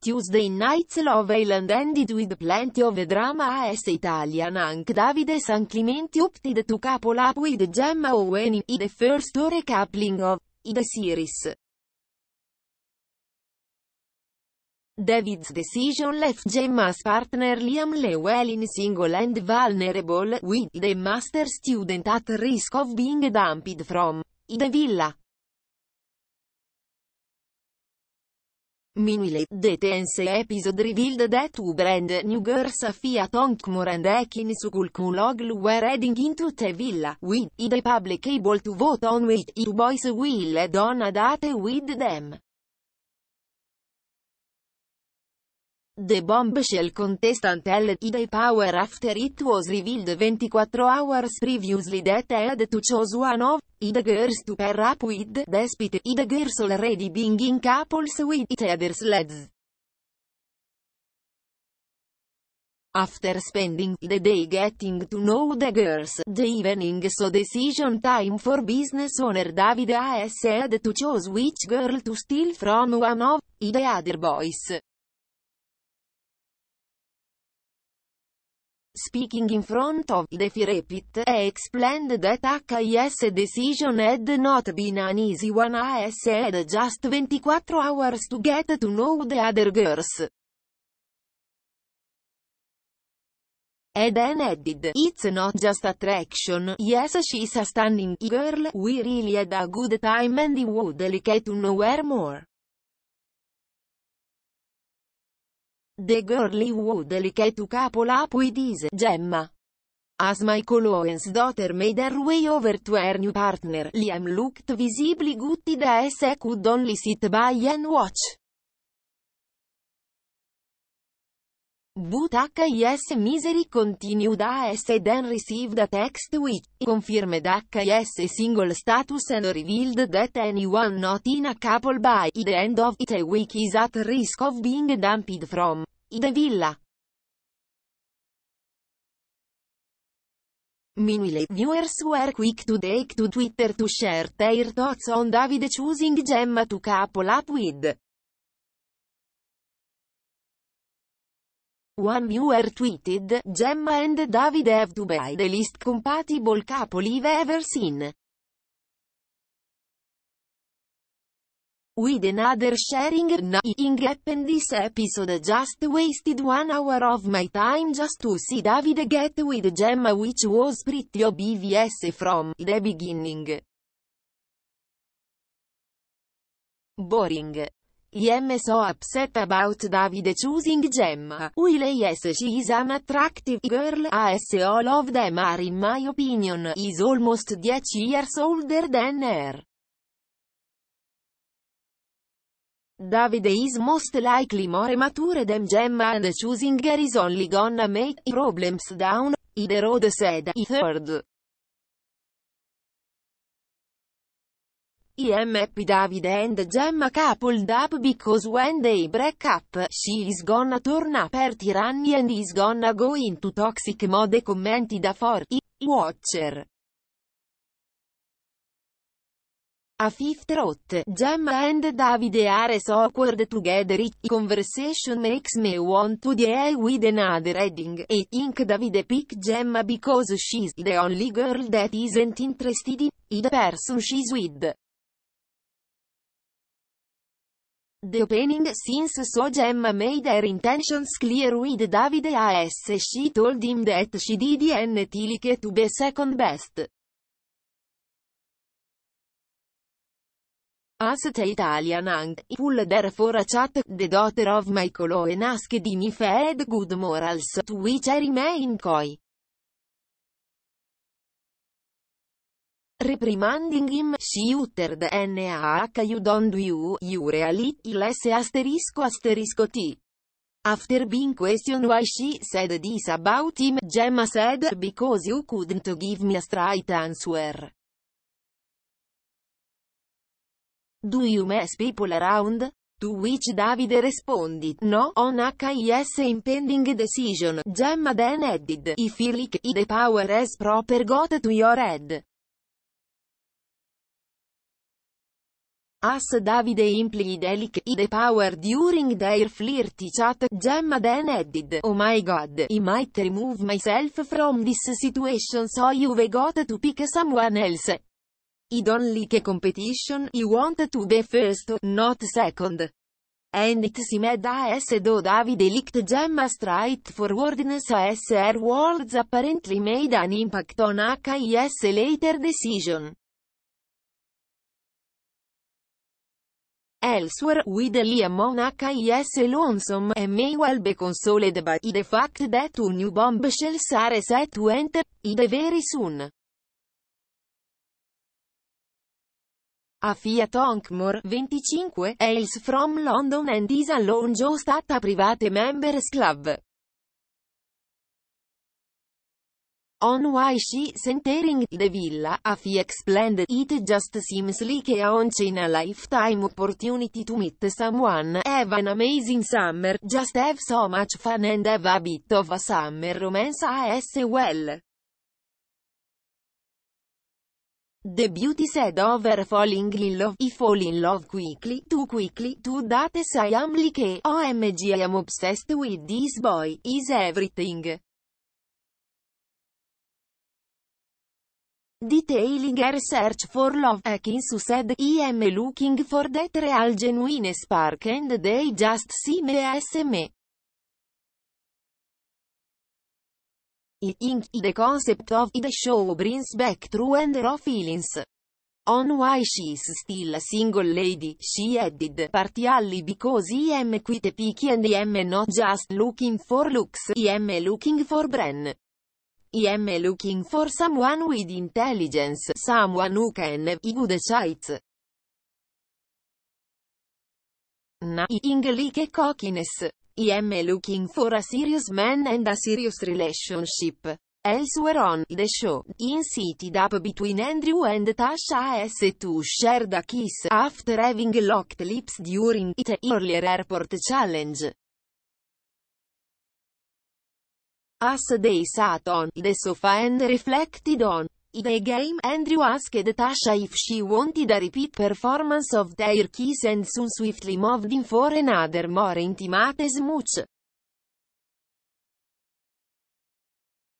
Tuesday Night's Love Island ended with plenty of drama as Italian Ank Davide San Sanclimenti opted to couple up with Gemma Owen in the first recoupling of the series. David's decision left Gemma's partner Liam Lewell in single and vulnerable, with the master student at risk of being dumped from the villa. Minuile, detense episode revealed that two brand new girls Afia Tonkmur and Ekin Sukulkuloglu were heading into the villa, with the public able to vote on which two boys will add a date with them. The bombshell contestant held the power after it was revealed 24 hours previously that had to choose one of the girls to pair up with despite girls already being in couples with it others lads. After spending the day getting to know the girls, the evening so decision time for business owner Davide A.S. had to choose which girl to steal from one of the other boys. speaking in front of the firepit, he explained that HIS decision had not been an easy one as had just 24 hours to get to know the other girls. And then added, it's not just attraction, yes she's a stunning girl, we really had a good time and would like to know her more. The Girly Who Delicate Capola Pui Dise Gemma. As Michael Owens daughter made her way over to her new partner, Liam looked visibly gutted as he could only sit by and watch. But HIS Misery continued as then received a text which confirmed HIS single status and revealed that anyone not in a couple by the end of it a week is at risk of being dumped from the villa. Minile viewers were quick to take to Twitter to share their thoughts on David choosing Gemma to couple up with. One viewer tweeted, Gemma and David have to buy the least compatible couple I've ever seen. With another sharing nothing happened this episode just wasted one hour of my time just to see David get with Gemma which was pretty obvious from the beginning. Boring. I'm so upset about David choosing Gemma. Will yes she is an attractive girl, as all of them are in my opinion, is almost 10 years older than her. David is most likely more mature than Gemma and choosing her is only gonna make problems down, the road said, he heard. I'm happy David and Gemma coupled up because when they break up, she is gonna turn up her tyranny and is gonna go into toxic mode commenti da 4i Watcher. A fifth trot, Gemma and Davide are so awkward together it conversation makes me want to die with another heading. e think Davide pick Gemma because she's the only girl that isn't interested in the person she's with. The opening since so Gemma made her intentions clear with Davide A.S. She told him that she didn't like to be second best. As the Italian and pull therefore a chat, the daughter of Michael Owen asked him if I had good morals, to which I remain coy. reprimanding him, she uttered NAH you don't do you, you really, il s asterisco asterisco t. After being questioned why she said this about him, Gemma said, because you couldn't give me a straight answer. Do you mess people around? To which Davide responded, no, on HIS impending decision, Gemma then added, if you like, the power has proper got to your head. As Davide implied I the power during their flirty chat, Gemma then added, Oh my god, I might remove myself from this situation so you've got to pick someone else. I don't like a competition, I want to be first, not second. And it seemed as though Davide liked for straightforwardness as her words apparently made an impact on H.I.S. later decision. Elsewhere with Liam on HIS lonesome and may well be consoled by the fact that two new bombshell are set to enter, ide very soon. A Fiat Onkmore, 25, hails from London and is alone just at a private members club. On why she centering the villa, a he explained it just seems like a once in a lifetime opportunity to meet someone, have an amazing summer, just have so much fun and have a bit of a summer romance as well. The beauty said over falling in love, I fall in love quickly, too quickly, too that I am like, OMG I am obsessed with this boy, is everything. Detailing her search for love, Akinsu said, I am looking for that real genuine spark and they just seem as me. I think the concept of the show brings back true and raw feelings. On why she's still a single lady, she added, partially because I am quite picky and I am not just looking for looks, I am looking for brand. I am looking for someone with intelligence, someone who can good sights. Nothing English, cockiness. I am looking for a serious man and a serious relationship. Elsewhere on the show, in seated up between Andrew and Tasha as to share a kiss after having locked lips during it earlier airport challenge. As they sat on the sofa and reflected on the game, Andrew asked Tasha if she wanted a repeat performance of their kiss and soon swiftly moved in for another more intimate smooch.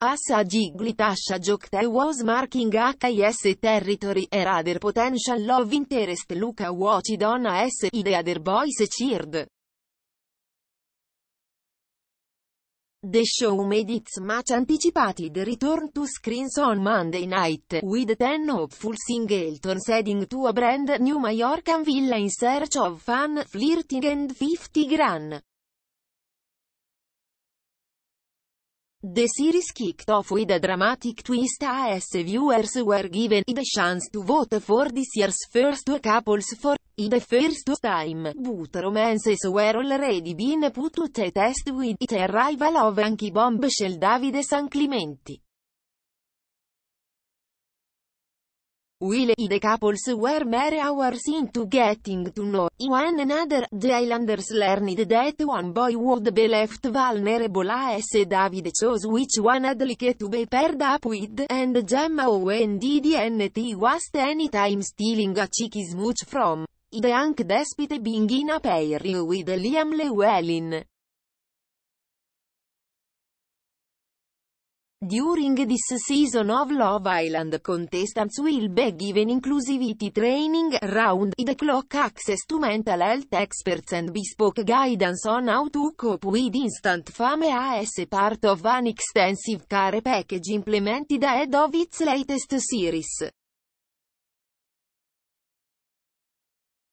As a jiggly Tasha joked I was marking HIS territory her other potential love interest Luca watched on as the other boys cheered. The show made its much anticipated return to screens on Monday night, with ten hopeful singletons heading to a brand new Mallorcan villa in search of fun, flirting and 50 grand. The series kicked off with a dramatic twist as viewers were given the chance to vote for this year's first couples for the first time, but romances were already being put to the test with the arrival of Anki Bombshell Davide Clementi. Will the couples were mere hours into getting to know one another, the islanders learned that one boy would be left vulnerable as David chose which one had like to be paired up with, and Gemma Owen DDNT was any time stealing a cheeky smooch from. The Hank Despite being in a pair with Liam Llewellyn. During this season of Love Island contestants will be given inclusivity training round the clock access to mental health experts and bespoke guidance on how to cope with instant fame as part of an extensive care package implemented ahead of its latest series.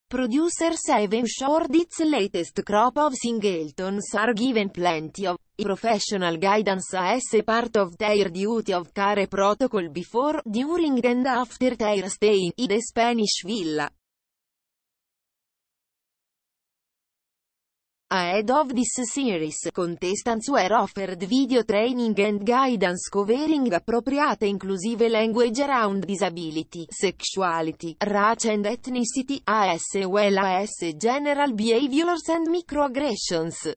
Producers have ensured its latest crop of singletons are given plenty of professional guidance as a part of their duty of care protocol before, during and after their stay in the Spanish Villa. Ahead of this series, contestants were offered video training and guidance covering appropriate inclusive language around disability, sexuality, race and ethnicity, as well as general behaviors and microaggressions.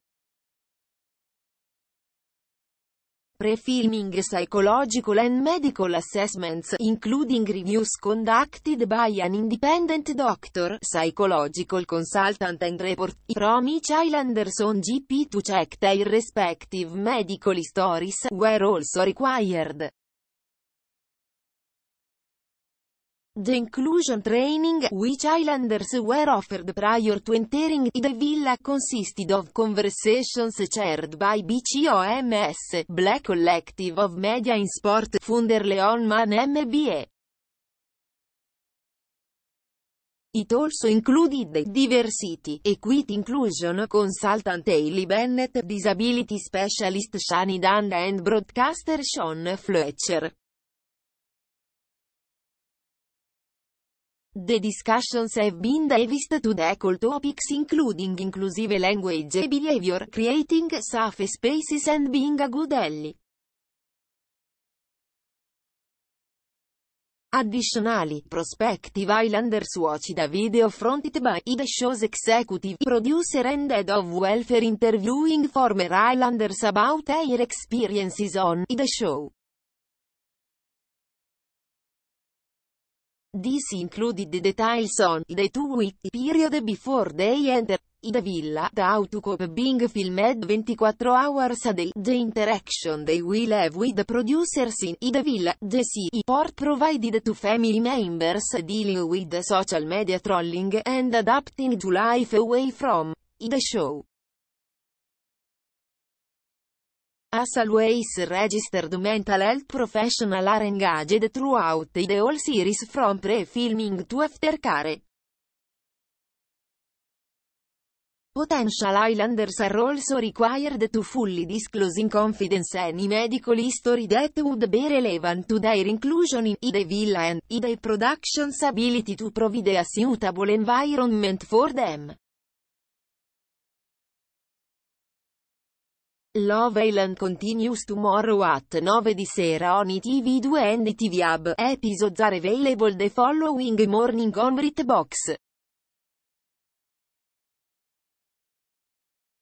Pre-filming psychological and medical assessments, including reviews conducted by an independent doctor, psychological consultant and report from each Islanderson GP to check their respective medical histories, were also required. The inclusion training which islanders were offered prior to entering the villa consisted of conversations chaired by BCOMS, Black Collective of Media in Sport, Funder Leon Mann MBA. It also included diversity, equity inclusion consultant Ailey Bennett, disability specialist Shani Danda and broadcaster Sean Fletcher. The discussions have been devised to tackle topics including inclusive language and behavior, creating safe spaces and being a good ally. Additionally, Prospective Islanders watched a video fronted by the show's executive producer and head of welfare interviewing former Islanders about their experiences on the show. This included the details on the two-week period before they enter the villa, the autocop being filmed 24 hours a day, the interaction they will have with the producers in the villa, the support provided to family members dealing with the social media trolling and adapting to life away from the show. as always registered mental health professional are engaged throughout the whole series from pre-filming to aftercare. Potential islanders are also required to fully disclose in confidence any medical history that would be relevant to their inclusion in IDE Villa and IDE Productions' ability to provide a suitable environment for them. Love Island continues tomorrow at 9 di sera on ITV2 and TV Hub. Episodes are available the following morning on BritBox.